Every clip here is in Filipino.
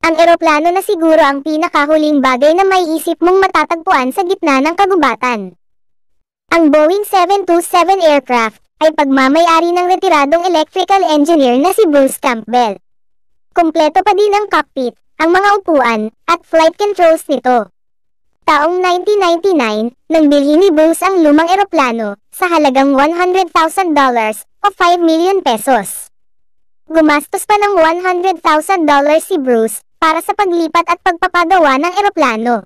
Ang eroplano na siguro ang pinakahuling bagay na may isip mong matatagpuan sa gitna ng kagubatan. Ang Boeing 727 aircraft ay pagmamayari ng retiradong electrical engineer na si Bruce Campbell. Kompleto pa din ang cockpit, ang mga upuan, at flight controls nito. Taong 1999, nang bilhin ni Bruce ang lumang eroplano sa halagang $100,000 o 5 million pesos. Gumastos pa ng $100,000 si Bruce para sa paglipat at pagpapagawa ng eroplano.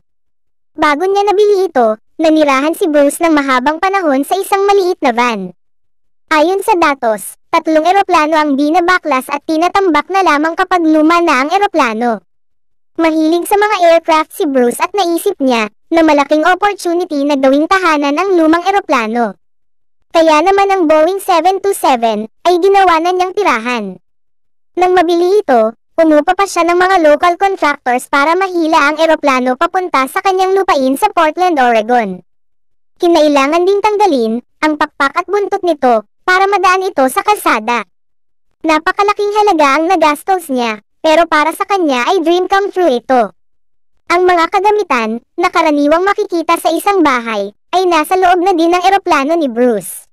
Bago niya nabili ito, nanirahan si Bruce ng mahabang panahon sa isang maliit na van. Ayon sa datos, tatlong eroplano ang binabaklas at tinatambak na lamang kapag luma na ang eroplano. Mahilig sa mga aircraft si Bruce at naisip niya na malaking opportunity na gawing tahanan ang lumang eroplano. Kaya naman ang Boeing 727 ay ginawa na niyang tirahan. Nang mabili ito, Pumupa pa siya ng mga local contractors para mahila ang eroplano papunta sa kanyang lupain sa Portland, Oregon. Kinailangan din tanggalin ang pakpak at buntot nito para madaan ito sa kalsada. Napakalaking halaga ang nagastos niya, pero para sa kanya ay dream come true ito. Ang mga kagamitan na karaniwang makikita sa isang bahay ay nasa loob na din ng eroplano ni Bruce.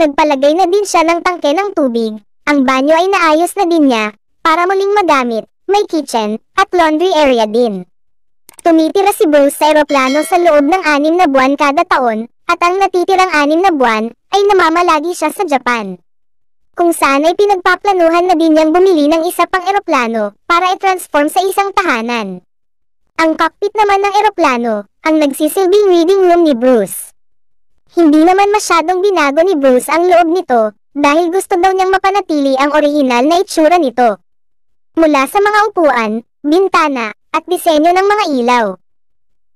Nagpalagay na din siya ng tangke ng tubig, ang banyo ay naayos na din niya, para muling magamit, may kitchen, at laundry area din. Tumitira si Bruce sa eroplano sa loob ng anim na buwan kada taon, at ang natitirang anim na buwan, ay namamalagi siya sa Japan. Kung saan ay pinagpaplanuhan na din niyang bumili ng isa pang eroplano, para i-transform sa isang tahanan. Ang cockpit naman ng eroplano, ang nagsisilbing reading room ni Bruce. Hindi naman masyadong binago ni Bruce ang loob nito, dahil gusto daw niyang mapanatili ang orihinal na itsura nito mula sa mga upuan, bintana, at disenyo ng mga ilaw.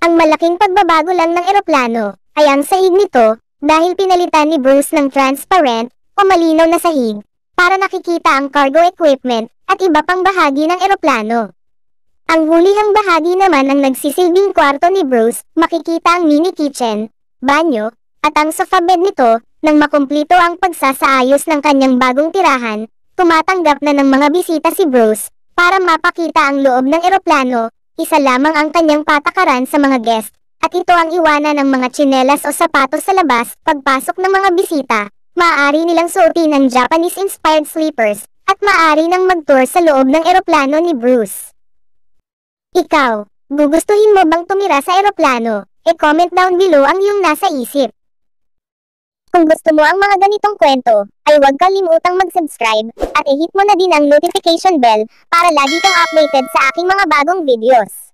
Ang malaking pagbabago lang ng eroplano ay ang sahig nito dahil pinalitan ni Bruce ng transparent o malinaw na sahig para nakikita ang cargo equipment at iba pang bahagi ng eroplano. Ang hulihang bahagi naman ang nagsisilbing kwarto ni Bruce, makikita ang mini kitchen, banyo, at ang sofa bed nito nang makumplito ang pagsasaayos ng kanyang bagong tirahan tumatanggap na ng mga bisita si Bruce para mapakita ang loob ng eroplano, isa lamang ang kanyang patakaran sa mga guest, at ito ang iwanan ng mga tsinelas o sapatos sa labas pagpasok ng mga bisita. Maaari nilang suotin ang Japanese-inspired sleepers, at maaari nang mag-tour sa loob ng eroplano ni Bruce. Ikaw, gugustuhin mo bang tumira sa eroplano? E-comment down below ang iyong nasa isip. Kung gusto mo ang mga ganitong kwento, ay huwag kalimutang mag-subscribe at i-hit mo na din ang notification bell para lagi kang updated sa aking mga bagong videos.